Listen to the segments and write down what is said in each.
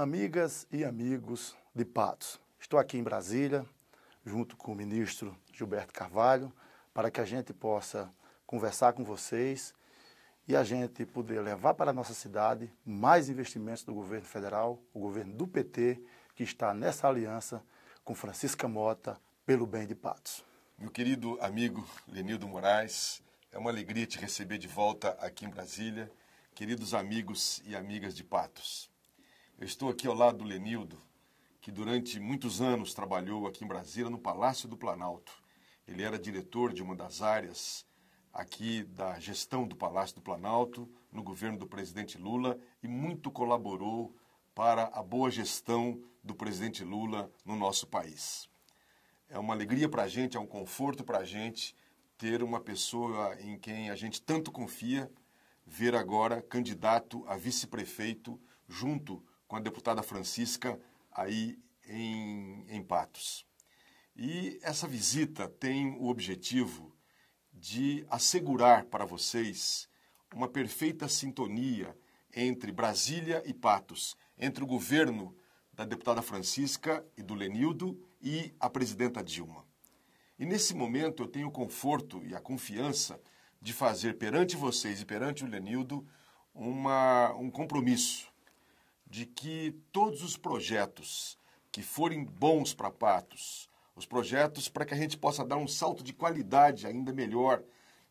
Amigas e amigos de Patos, estou aqui em Brasília, junto com o ministro Gilberto Carvalho, para que a gente possa conversar com vocês e a gente poder levar para a nossa cidade mais investimentos do governo federal, o governo do PT, que está nessa aliança com Francisca Mota pelo bem de Patos. Meu querido amigo Lenildo Moraes, é uma alegria te receber de volta aqui em Brasília. Queridos amigos e amigas de Patos, eu estou aqui ao lado do Lenildo, que durante muitos anos trabalhou aqui em Brasília, no Palácio do Planalto. Ele era diretor de uma das áreas aqui da gestão do Palácio do Planalto, no governo do presidente Lula, e muito colaborou para a boa gestão do presidente Lula no nosso país. É uma alegria para a gente, é um conforto para a gente ter uma pessoa em quem a gente tanto confia, ver agora candidato a vice-prefeito junto com a deputada Francisca aí em, em Patos. E essa visita tem o objetivo de assegurar para vocês uma perfeita sintonia entre Brasília e Patos, entre o governo da deputada Francisca e do Lenildo e a presidenta Dilma. E nesse momento eu tenho o conforto e a confiança de fazer perante vocês e perante o Lenildo uma, um compromisso de que todos os projetos que forem bons para Patos, os projetos para que a gente possa dar um salto de qualidade ainda melhor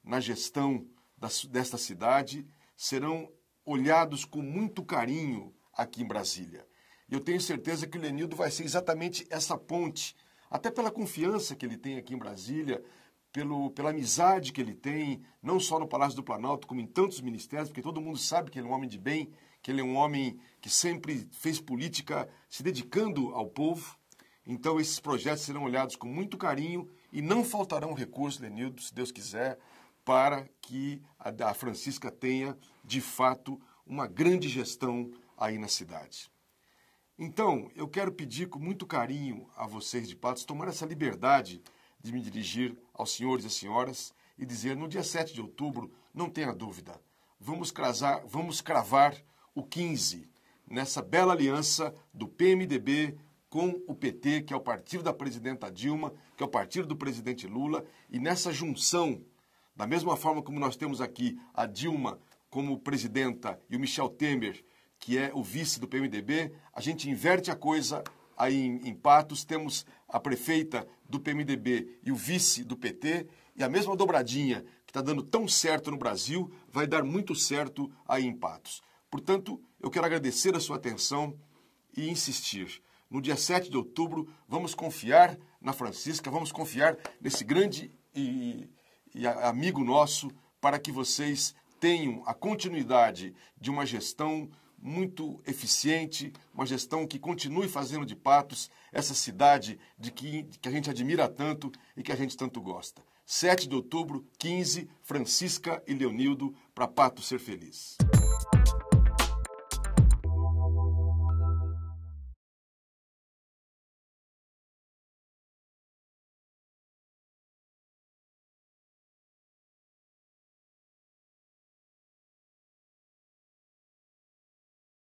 na gestão da, desta cidade, serão olhados com muito carinho aqui em Brasília. E eu tenho certeza que o Lenildo vai ser exatamente essa ponte, até pela confiança que ele tem aqui em Brasília, pelo, pela amizade que ele tem, não só no Palácio do Planalto, como em tantos ministérios, porque todo mundo sabe que ele é um homem de bem, que ele é um homem que sempre fez política se dedicando ao povo. Então, esses projetos serão olhados com muito carinho e não faltarão recursos, Lenildo, se Deus quiser, para que a, a Francisca tenha, de fato, uma grande gestão aí na cidade. Então, eu quero pedir com muito carinho a vocês de Patos tomar essa liberdade de me dirigir aos senhores e senhoras e dizer: no dia 7 de outubro, não tenha dúvida, vamos, crasar, vamos cravar o 15 nessa bela aliança do PMDB com o PT, que é o partido da presidenta Dilma, que é o partido do presidente Lula, e nessa junção, da mesma forma como nós temos aqui a Dilma como presidenta e o Michel Temer, que é o vice do PMDB, a gente inverte a coisa aí em, em Patos, temos a prefeita do PMDB e o vice do PT, e a mesma dobradinha que está dando tão certo no Brasil vai dar muito certo aí em Patos. Portanto, eu quero agradecer a sua atenção e insistir. No dia 7 de outubro, vamos confiar na Francisca, vamos confiar nesse grande e, e amigo nosso para que vocês tenham a continuidade de uma gestão muito eficiente, uma gestão que continue fazendo de Patos essa cidade de que, que a gente admira tanto e que a gente tanto gosta. 7 de outubro, 15, Francisca e Leonildo, para Patos ser feliz.